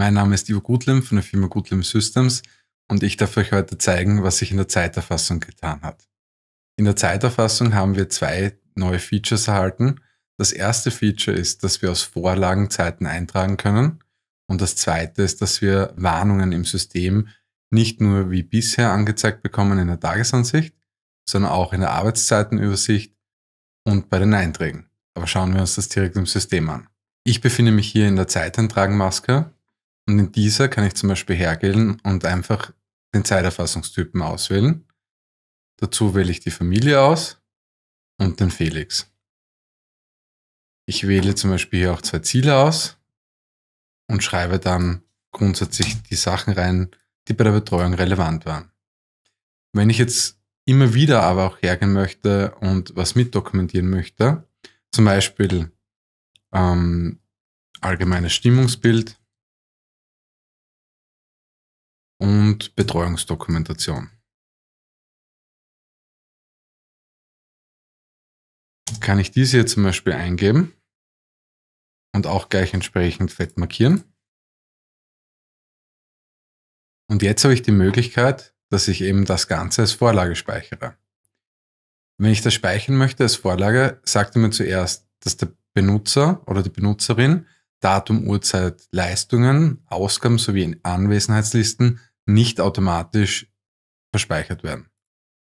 Mein Name ist Ivo Gutlim von der Firma Gutlim Systems und ich darf euch heute zeigen, was sich in der Zeiterfassung getan hat. In der Zeiterfassung haben wir zwei neue Features erhalten. Das erste Feature ist, dass wir aus Vorlagen Zeiten eintragen können. Und das zweite ist, dass wir Warnungen im System nicht nur wie bisher angezeigt bekommen in der Tagesansicht, sondern auch in der Arbeitszeitenübersicht und bei den Einträgen. Aber schauen wir uns das direkt im System an. Ich befinde mich hier in der Zeiteintragenmaske und in dieser kann ich zum Beispiel hergehen und einfach den Zeiterfassungstypen auswählen. Dazu wähle ich die Familie aus und den Felix. Ich wähle zum Beispiel hier auch zwei Ziele aus und schreibe dann grundsätzlich die Sachen rein, die bei der Betreuung relevant waren. Wenn ich jetzt immer wieder aber auch hergehen möchte und was mitdokumentieren möchte, zum Beispiel ähm, allgemeines Stimmungsbild, und Betreuungsdokumentation. Kann ich diese hier zum Beispiel eingeben und auch gleich entsprechend fett markieren. Und jetzt habe ich die Möglichkeit, dass ich eben das Ganze als Vorlage speichere. Wenn ich das speichern möchte als Vorlage, sagt er mir zuerst, dass der Benutzer oder die Benutzerin Datum, Uhrzeit, Leistungen, Ausgaben sowie Anwesenheitslisten nicht automatisch verspeichert werden.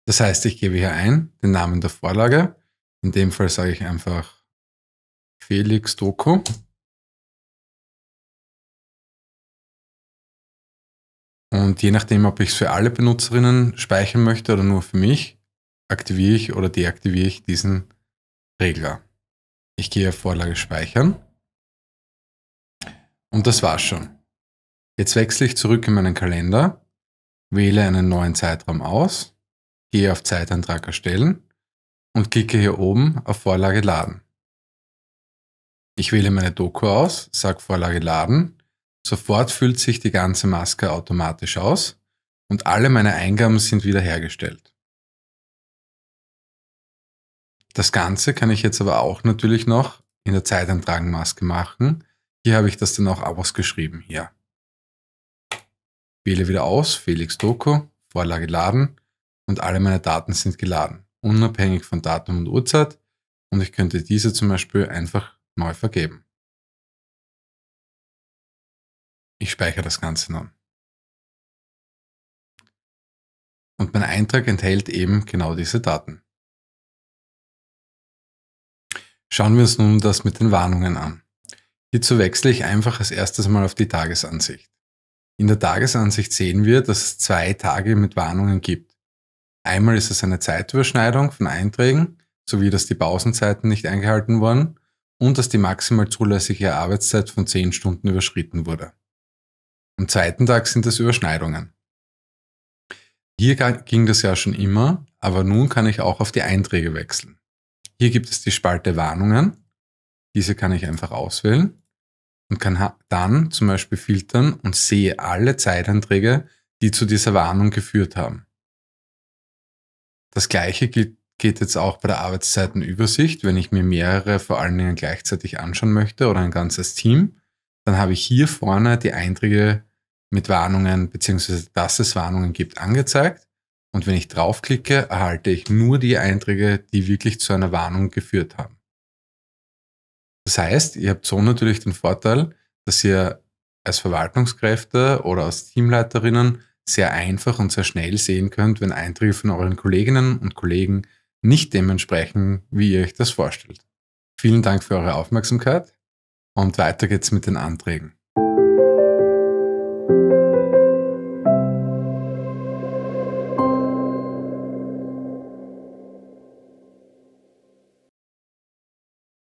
Das heißt, ich gebe hier ein den Namen der Vorlage. In dem Fall sage ich einfach Felix Doku. Und je nachdem, ob ich es für alle Benutzerinnen speichern möchte oder nur für mich, aktiviere ich oder deaktiviere ich diesen Regler. Ich gehe auf Vorlage speichern. Und das war's schon. Jetzt wechsle ich zurück in meinen Kalender, wähle einen neuen Zeitraum aus, gehe auf Zeitantrag erstellen und klicke hier oben auf Vorlage laden. Ich wähle meine Doku aus, sage Vorlage laden. Sofort füllt sich die ganze Maske automatisch aus und alle meine Eingaben sind wiederhergestellt. Das Ganze kann ich jetzt aber auch natürlich noch in der Zeitantragenmaske machen. Hier habe ich das dann auch ausgeschrieben hier. Wähle wieder aus Felix Doku, Vorlage laden und alle meine Daten sind geladen, unabhängig von Datum und Uhrzeit und ich könnte diese zum Beispiel einfach neu vergeben. Ich speichere das Ganze nun. Und mein Eintrag enthält eben genau diese Daten. Schauen wir uns nun das mit den Warnungen an. Hierzu wechsle ich einfach als erstes mal auf die Tagesansicht. In der Tagesansicht sehen wir, dass es zwei Tage mit Warnungen gibt. Einmal ist es eine Zeitüberschneidung von Einträgen, sowie dass die Pausenzeiten nicht eingehalten wurden und dass die maximal zulässige Arbeitszeit von 10 Stunden überschritten wurde. Am zweiten Tag sind es Überschneidungen. Hier ging das ja schon immer, aber nun kann ich auch auf die Einträge wechseln. Hier gibt es die Spalte Warnungen. Diese kann ich einfach auswählen und kann dann zum Beispiel filtern und sehe alle Zeitanträge, die zu dieser Warnung geführt haben. Das gleiche geht jetzt auch bei der Arbeitszeitenübersicht, wenn ich mir mehrere vor allen Dingen gleichzeitig anschauen möchte oder ein ganzes Team, dann habe ich hier vorne die Einträge mit Warnungen bzw. dass es Warnungen gibt angezeigt. Und wenn ich draufklicke, erhalte ich nur die Einträge, die wirklich zu einer Warnung geführt haben. Das heißt, ihr habt so natürlich den Vorteil, dass ihr als Verwaltungskräfte oder als Teamleiterinnen sehr einfach und sehr schnell sehen könnt, wenn Einträge von euren Kolleginnen und Kollegen nicht dementsprechend, wie ihr euch das vorstellt. Vielen Dank für eure Aufmerksamkeit und weiter geht's mit den Anträgen.